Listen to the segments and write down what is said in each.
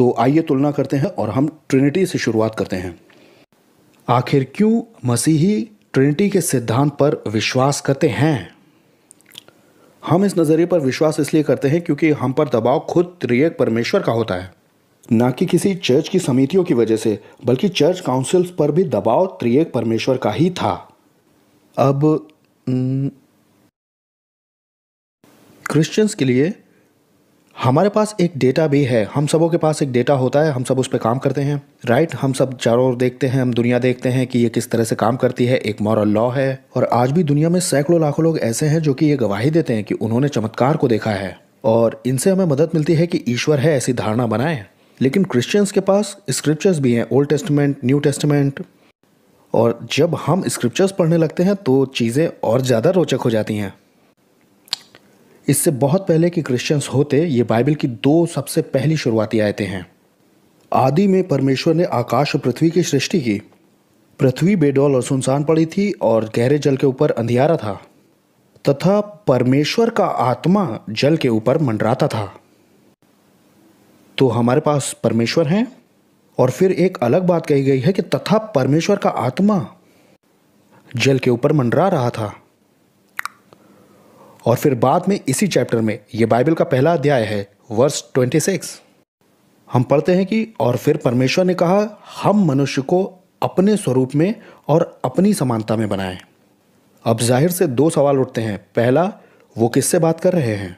तो आइए तुलना करते हैं और हम ट्रिनिटी से शुरुआत करते हैं आखिर क्यों मसीही ट्रिनिटी के सिद्धांत पर विश्वास करते हैं हम इस नज़रिए पर विश्वास इसलिए करते हैं क्योंकि हम पर दबाव खुद त्रिय परमेश्वर का होता है ना कि किसी चर्च की समितियों की वजह से बल्कि चर्च काउंसिल्स पर भी दबाव त्रिएक परमेश्वर का ही था अब क्रिश्चियंस के लिए हमारे पास एक डेटा भी है हम सबों के पास एक डेटा होता है हम सब उस पर काम करते हैं राइट हम सब चारों ओर देखते हैं हम दुनिया देखते हैं कि ये किस तरह से काम करती है एक मॉरल लॉ है और आज भी दुनिया में सैकड़ों लाखों लोग ऐसे हैं जो कि ये गवाही देते हैं कि उन्होंने चमत्कार को देखा है और इनसे हमें मदद मिलती है कि ईश्वर है ऐसी धारणा बनाए लेकिन क्रिश्चियंस के पास स्क्रिप्चर्स भी हैं ओल्ड टेस्टमेंट न्यू टेस्टमेंट और जब हम स्क्रिप्चर्स पढ़ने लगते हैं तो चीज़ें और ज़्यादा रोचक हो जाती हैं इससे बहुत पहले कि क्रिश्चियंस होते ये बाइबल की दो सबसे पहली शुरुआती आयतें हैं आदि में परमेश्वर ने आकाश और पृथ्वी की सृष्टि की पृथ्वी बेडौल और सुनसान पड़ी थी और गहरे जल के ऊपर अंधियारा था तथा परमेश्वर का आत्मा जल के ऊपर मंडराता था तो हमारे पास परमेश्वर हैं और फिर एक अलग बात कही गई है कि तथा परमेश्वर का आत्मा जल के ऊपर मंडरा रहा था और फिर बाद में इसी चैप्टर में ये बाइबल का पहला अध्याय है वर्स 26 हम पढ़ते हैं कि और फिर परमेश्वर ने कहा हम मनुष्य को अपने स्वरूप में और अपनी समानता में बनाएं अब जाहिर से दो सवाल उठते हैं पहला वो किससे बात कर रहे हैं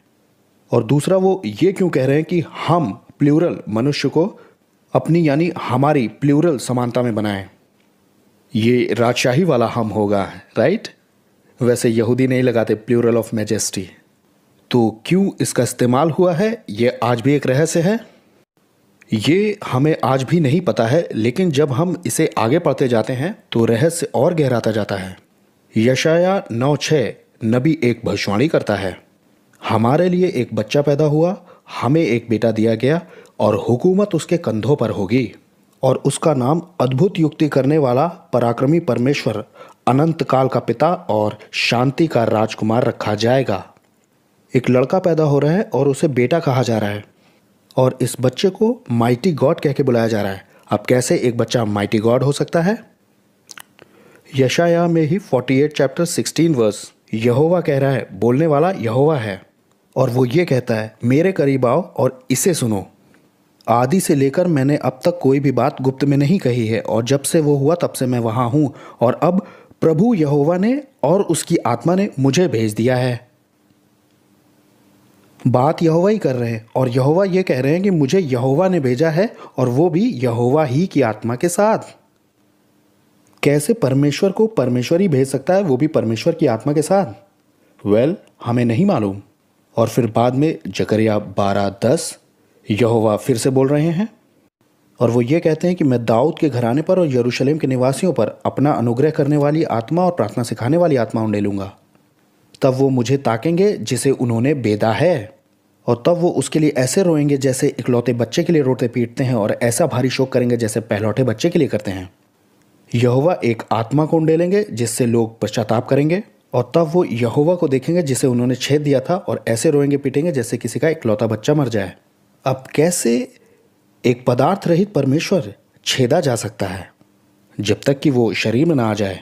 और दूसरा वो ये क्यों कह रहे हैं कि हम प्लूरल मनुष्य को अपनी यानी हमारी प्लूरल समानता में बनाएं ये राजशाही वाला हम होगा राइट वैसे यहूदी नहीं लगाते प्लूरल ऑफ मेजेस्टी तो क्यों इसका इस्तेमाल हुआ है ये आज भी एक रहस्य है ये हमें आज भी नहीं पता है लेकिन जब हम इसे आगे पढ़ते जाते हैं तो रहस्य और गहराता जाता है यशाया नौ छः नबी एक भविष्यवाणी करता है हमारे लिए एक बच्चा पैदा हुआ हमें एक बेटा दिया गया और हुकूमत उसके कंधों पर होगी और उसका नाम अद्भुत युक्ति करने वाला पराक्रमी परमेश्वर अनंत काल का पिता और शांति का राजकुमार रखा जाएगा एक लड़का पैदा हो रहा है और उसे बेटा कहा जा रहा है और इस बच्चे को माइटी गॉड कह के बुलाया जा रहा है अब कैसे एक बच्चा माइटी गॉड हो सकता है यशाया में ही 48 चैप्टर 16 वर्स यहोवा कह रहा है बोलने वाला यहोवा है और वो ये कहता है मेरे करीब आओ और इसे सुनो आदि से लेकर मैंने अब तक कोई भी बात गुप्त में नहीं कही है और जब से वो हुआ तब से मैं वहां हूं और अब प्रभु यहोवा ने और उसकी आत्मा ने मुझे भेज दिया है बात यहोवा ही कर रहे हैं और यहोवा ये कह रहे हैं कि मुझे यहोवा ने भेजा है और वो भी यहोवा ही की आत्मा के साथ कैसे परमेश्वर को परमेश्वर ही भेज सकता है वो भी परमेश्वर की आत्मा के साथ वेल well, हमें नहीं मालूम और फिर बाद में जकरिया बारह दस यहोवा फिर से बोल रहे हैं और वो ये कहते हैं कि मैं दाऊद के घराने पर और यरूशलेम के निवासियों पर अपना अनुग्रह करने वाली आत्मा और प्रार्थना सिखाने वाली आत्मा उन्हें लूँगा तब वो मुझे ताकेंगे जिसे उन्होंने बेदा है और तब वो उसके लिए ऐसे रोएंगे जैसे इकलौते बच्चे के लिए रोते पीटते हैं और ऐसा भारी शोक करेंगे जैसे पहलौटे बच्चे के लिए करते हैं यहोवा एक आत्मा को उंडेलेंगे जिससे लोग पश्चाताप करेंगे और तब वो यहोवा को देखेंगे जिसे उन्होंने छेद दिया था और ऐसे रोएंगे पीटेंगे जैसे किसी का इकलौता बच्चा मर जाए अब कैसे एक पदार्थ रहित परमेश्वर छेदा जा सकता है जब तक कि वो शरीर में ना आ जाए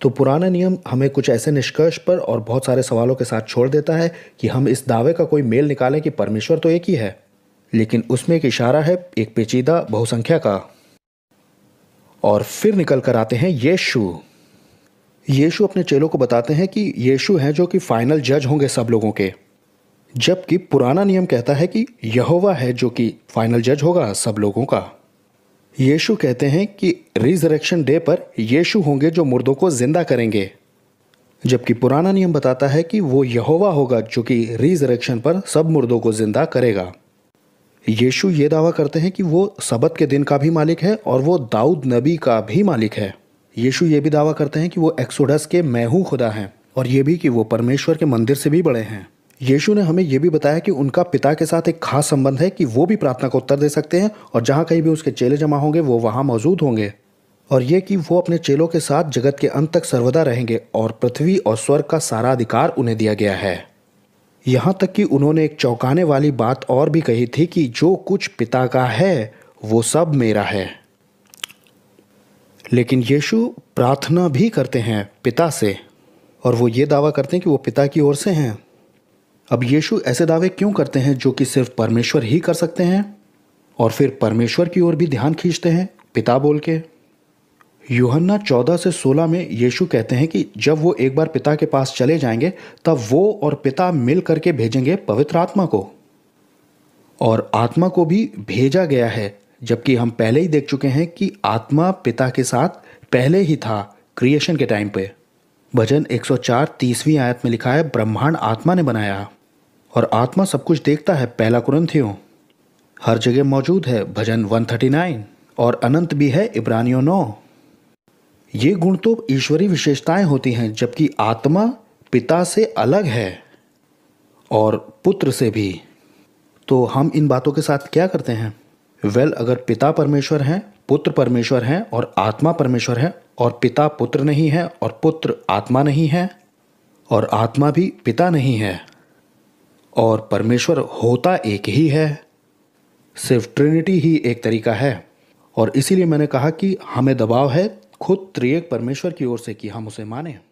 तो पुराना नियम हमें कुछ ऐसे निष्कर्ष पर और बहुत सारे सवालों के साथ छोड़ देता है कि हम इस दावे का कोई मेल निकालें कि परमेश्वर तो एक ही है लेकिन उसमें एक इशारा है एक पेचीदा बहुसंख्या का और फिर निकल कर आते हैं यीशु यीशु अपने चेलों को बताते हैं कि यीशु हैं जो कि फाइनल जज होंगे सब लोगों के जबकि पुराना नियम कहता है कि यहोवा है जो कि फाइनल जज होगा सब लोगों का यीशु कहते हैं कि रिजरेक्शन डे पर यीशु होंगे जो मुर्दों को जिंदा करेंगे जबकि पुराना नियम बताता है कि वो यहोवा होगा जो कि रिजरेक्शन पर सब मुर्दों को जिंदा करेगा यीशु ये दावा करते हैं कि वो सबत के दिन का भी मालिक है और वो दाऊद नबी का भी मालिक है यीशु ये भी दावा करते हैं कि वो एक्सोडस के मैहू खुदा हैं और ये भी कि वो परमेश्वर के मंदिर से भी बड़े हैं यीशु ने हमें यह भी बताया कि उनका पिता के साथ एक खास संबंध है कि वो भी प्रार्थना का उत्तर दे सकते हैं और जहाँ कहीं भी उसके चेले जमा होंगे वो वहाँ मौजूद होंगे और ये कि वो अपने चेलों के साथ जगत के अंत तक सर्वदा रहेंगे और पृथ्वी और स्वर्ग का सारा अधिकार उन्हें दिया गया है यहाँ तक कि उन्होंने एक चौंकाने वाली बात और भी कही थी कि जो कुछ पिता का है वो सब मेरा है लेकिन यीशु प्रार्थना भी करते हैं पिता से और वो ये दावा करते हैं कि वो पिता की ओर से हैं अब यीशु ऐसे दावे क्यों करते हैं जो कि सिर्फ परमेश्वर ही कर सकते हैं और फिर परमेश्वर की ओर भी ध्यान खींचते हैं पिता बोल के युहन्ना चौदह से सोलह में यीशु कहते हैं कि जब वो एक बार पिता के पास चले जाएंगे तब वो और पिता मिल करके भेजेंगे पवित्र आत्मा को और आत्मा को भी भेजा गया है जबकि हम पहले ही देख चुके हैं कि आत्मा पिता के साथ पहले ही था क्रिएशन के टाइम पे भजन 104 तीसवीं आयत में लिखा है ब्रह्मांड आत्मा ने बनाया और आत्मा सब कुछ देखता है पहला कुरंथियों हर जगह मौजूद है भजन 139 और अनंत भी है इब्रानियों नौ ये गुण तो ईश्वरी विशेषताएं होती हैं जबकि आत्मा पिता से अलग है और पुत्र से भी तो हम इन बातों के साथ क्या करते हैं वेल well, अगर पिता परमेश्वर हैं पुत्र परमेश्वर हैं और आत्मा परमेश्वर है और पिता पुत्र नहीं है और पुत्र आत्मा नहीं है और आत्मा भी पिता नहीं है और परमेश्वर होता एक ही है सिर्फ ट्रिनिटी ही एक तरीका है और इसीलिए मैंने कहा कि हमें दबाव है खुद त्रिएक परमेश्वर की ओर से कि हम उसे माने